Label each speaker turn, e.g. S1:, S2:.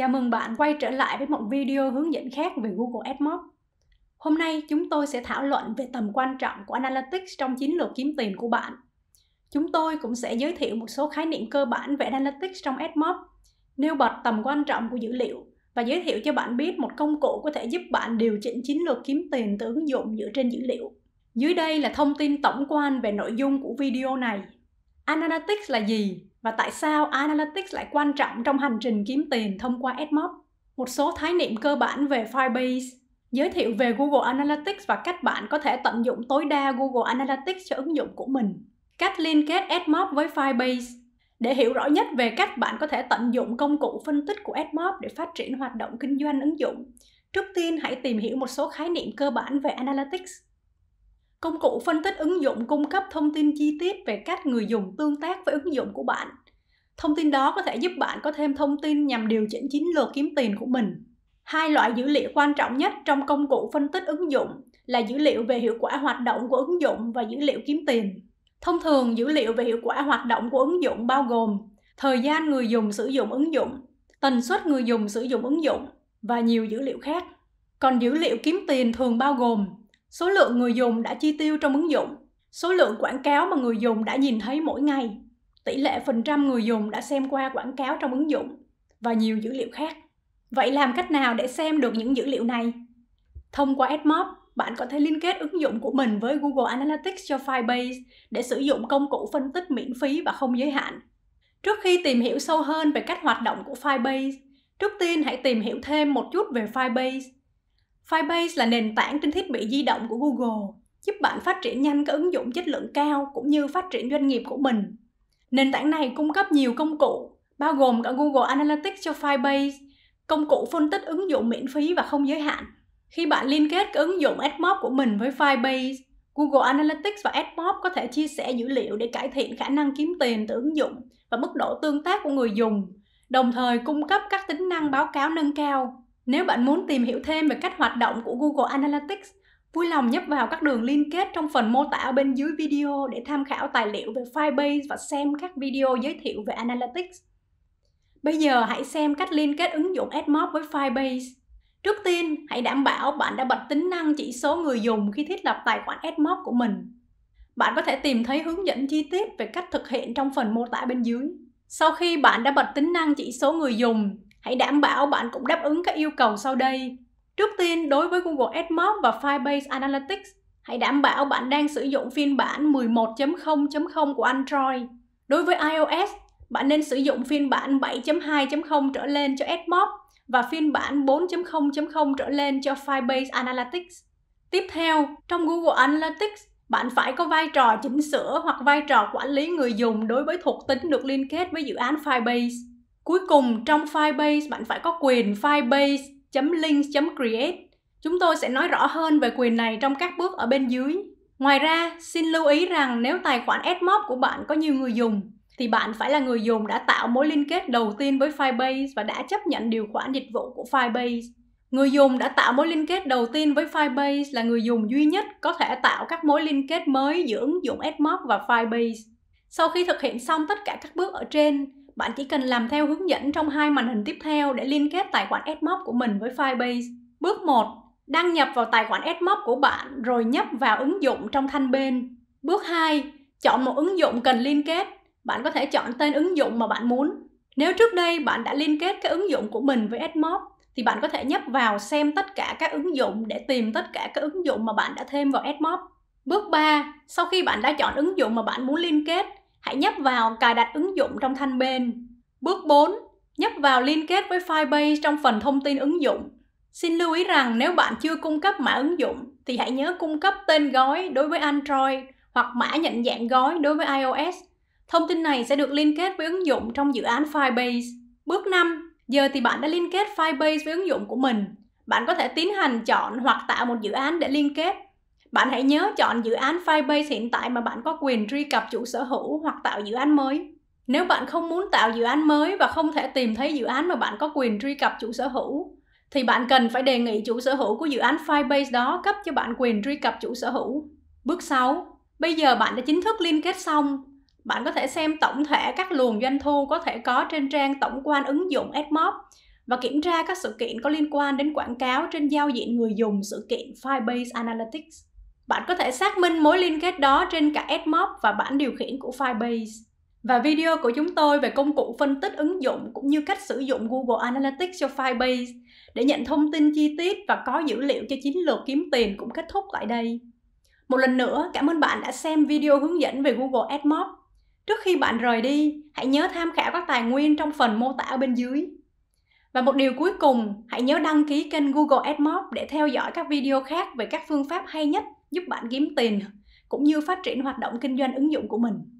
S1: Chào mừng bạn quay trở lại với một video hướng dẫn khác về Google AdMob. Hôm nay chúng tôi sẽ thảo luận về tầm quan trọng của Analytics trong chiến lược kiếm tiền của bạn. Chúng tôi cũng sẽ giới thiệu một số khái niệm cơ bản về Analytics trong AdMob, nêu bật tầm quan trọng của dữ liệu và giới thiệu cho bạn biết một công cụ có thể giúp bạn điều chỉnh chiến lược kiếm tiền từ ứng dụng dựa trên dữ liệu. Dưới đây là thông tin tổng quan về nội dung của video này. Analytics là gì và tại sao Analytics lại quan trọng trong hành trình kiếm tiền thông qua AdMob? Một số khái niệm cơ bản về Firebase giới thiệu về Google Analytics và cách bạn có thể tận dụng tối đa Google Analytics cho ứng dụng của mình. Cách liên kết AdMob với Firebase để hiểu rõ nhất về cách bạn có thể tận dụng công cụ phân tích của AdMob để phát triển hoạt động kinh doanh ứng dụng, trước tiên hãy tìm hiểu một số khái niệm cơ bản về Analytics. Công cụ phân tích ứng dụng cung cấp thông tin chi tiết về cách người dùng tương tác với ứng dụng của bạn. Thông tin đó có thể giúp bạn có thêm thông tin nhằm điều chỉnh chiến lược kiếm tiền của mình. Hai loại dữ liệu quan trọng nhất trong công cụ phân tích ứng dụng là dữ liệu về hiệu quả hoạt động của ứng dụng và dữ liệu kiếm tiền. Thông thường, dữ liệu về hiệu quả hoạt động của ứng dụng bao gồm thời gian người dùng sử dụng ứng dụng, tần suất người dùng sử dụng ứng dụng và nhiều dữ liệu khác. Còn dữ liệu kiếm tiền thường bao gồm số lượng người dùng đã chi tiêu trong ứng dụng, số lượng quảng cáo mà người dùng đã nhìn thấy mỗi ngày, tỷ lệ phần trăm người dùng đã xem qua quảng cáo trong ứng dụng và nhiều dữ liệu khác. Vậy làm cách nào để xem được những dữ liệu này? Thông qua AdMob, bạn có thể liên kết ứng dụng của mình với Google Analytics cho Firebase để sử dụng công cụ phân tích miễn phí và không giới hạn. Trước khi tìm hiểu sâu hơn về cách hoạt động của Firebase, trước tiên hãy tìm hiểu thêm một chút về Firebase Firebase là nền tảng trên thiết bị di động của Google, giúp bạn phát triển nhanh các ứng dụng chất lượng cao cũng như phát triển doanh nghiệp của mình. Nền tảng này cung cấp nhiều công cụ, bao gồm cả Google Analytics cho Firebase, công cụ phân tích ứng dụng miễn phí và không giới hạn. Khi bạn liên kết các ứng dụng AdMob của mình với Firebase, Google Analytics và AdMob có thể chia sẻ dữ liệu để cải thiện khả năng kiếm tiền từ ứng dụng và mức độ tương tác của người dùng, đồng thời cung cấp các tính năng báo cáo nâng cao nếu bạn muốn tìm hiểu thêm về cách hoạt động của Google Analytics, vui lòng nhấp vào các đường liên kết trong phần mô tả bên dưới video để tham khảo tài liệu về Firebase và xem các video giới thiệu về Analytics. Bây giờ hãy xem cách liên kết ứng dụng AdMob với Firebase. Trước tiên, hãy đảm bảo bạn đã bật tính năng chỉ số người dùng khi thiết lập tài khoản AdMob của mình. Bạn có thể tìm thấy hướng dẫn chi tiết về cách thực hiện trong phần mô tả bên dưới. Sau khi bạn đã bật tính năng chỉ số người dùng Hãy đảm bảo bạn cũng đáp ứng các yêu cầu sau đây. Trước tiên, đối với Google AdMob và Firebase Analytics, hãy đảm bảo bạn đang sử dụng phiên bản 11.0.0 của Android. Đối với iOS, bạn nên sử dụng phiên bản 7.2.0 trở lên cho AdMob và phiên bản 4.0.0 trở lên cho Firebase Analytics. Tiếp theo, trong Google Analytics, bạn phải có vai trò chỉnh sửa hoặc vai trò quản lý người dùng đối với thuộc tính được liên kết với dự án Firebase. Cuối cùng trong Firebase bạn phải có quyền firebase.link.create. Chúng tôi sẽ nói rõ hơn về quyền này trong các bước ở bên dưới. Ngoài ra, xin lưu ý rằng nếu tài khoản AdMob của bạn có nhiều người dùng thì bạn phải là người dùng đã tạo mối liên kết đầu tiên với Firebase và đã chấp nhận điều khoản dịch vụ của Firebase. Người dùng đã tạo mối liên kết đầu tiên với Firebase là người dùng duy nhất có thể tạo các mối liên kết mới giữa ứng dụng AdMob và Firebase. Sau khi thực hiện xong tất cả các bước ở trên, bạn chỉ cần làm theo hướng dẫn trong hai màn hình tiếp theo để liên kết tài khoản AdMob của mình với Firebase. Bước 1. Đăng nhập vào tài khoản AdMob của bạn rồi nhấp vào ứng dụng trong thanh bên. Bước 2. Chọn một ứng dụng cần liên kết. Bạn có thể chọn tên ứng dụng mà bạn muốn. Nếu trước đây bạn đã liên kết các ứng dụng của mình với AdMob thì bạn có thể nhấp vào xem tất cả các ứng dụng để tìm tất cả các ứng dụng mà bạn đã thêm vào AdMob. Bước 3, sau khi bạn đã chọn ứng dụng mà bạn muốn liên kết Hãy nhấp vào cài đặt ứng dụng trong thanh bên. Bước 4. Nhấp vào liên kết với Firebase trong phần thông tin ứng dụng. Xin lưu ý rằng nếu bạn chưa cung cấp mã ứng dụng thì hãy nhớ cung cấp tên gói đối với Android hoặc mã nhận dạng gói đối với iOS. Thông tin này sẽ được liên kết với ứng dụng trong dự án Firebase. Bước 5. Giờ thì bạn đã liên kết Firebase với ứng dụng của mình. Bạn có thể tiến hành chọn hoặc tạo một dự án để liên kết bạn hãy nhớ chọn dự án Firebase hiện tại mà bạn có quyền truy cập chủ sở hữu hoặc tạo dự án mới. Nếu bạn không muốn tạo dự án mới và không thể tìm thấy dự án mà bạn có quyền truy cập chủ sở hữu, thì bạn cần phải đề nghị chủ sở hữu của dự án Firebase đó cấp cho bạn quyền truy cập chủ sở hữu. Bước 6. Bây giờ bạn đã chính thức liên kết xong, bạn có thể xem tổng thể các luồng doanh thu có thể có trên trang tổng quan ứng dụng AdMob và kiểm tra các sự kiện có liên quan đến quảng cáo trên giao diện người dùng sự kiện Firebase Analytics. Bạn có thể xác minh mối liên kết đó trên cả AdMob và bản điều khiển của Firebase. Và video của chúng tôi về công cụ phân tích ứng dụng cũng như cách sử dụng Google Analytics cho Firebase để nhận thông tin chi tiết và có dữ liệu cho chiến lược kiếm tiền cũng kết thúc tại đây. Một lần nữa, cảm ơn bạn đã xem video hướng dẫn về Google AdMob. Trước khi bạn rời đi, hãy nhớ tham khảo các tài nguyên trong phần mô tả bên dưới. Và một điều cuối cùng, hãy nhớ đăng ký kênh Google AdMob để theo dõi các video khác về các phương pháp hay nhất giúp bạn kiếm tiền cũng như phát triển hoạt động kinh doanh ứng dụng của mình